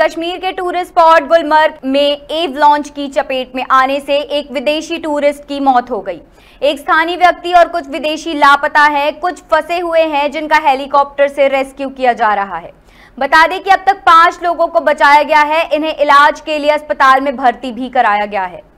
कश्मीर के tourist spot Gulmarg में एव लॉन्च की चपेट में आने से एक विदेशी टूरिस्ट की मौत हो गई एक स्थानीय व्यक्ति और कुछ विदेशी लापता है कुछ फंसे हुए हैं जिनका हेलीकॉप्टर से रेस्क्यू किया जा रहा है बता दें कि अब तक पांच लोगों को बचाया गया है इन्हें इलाज के लिए अस्पताल में भर्ती भी कराया गया है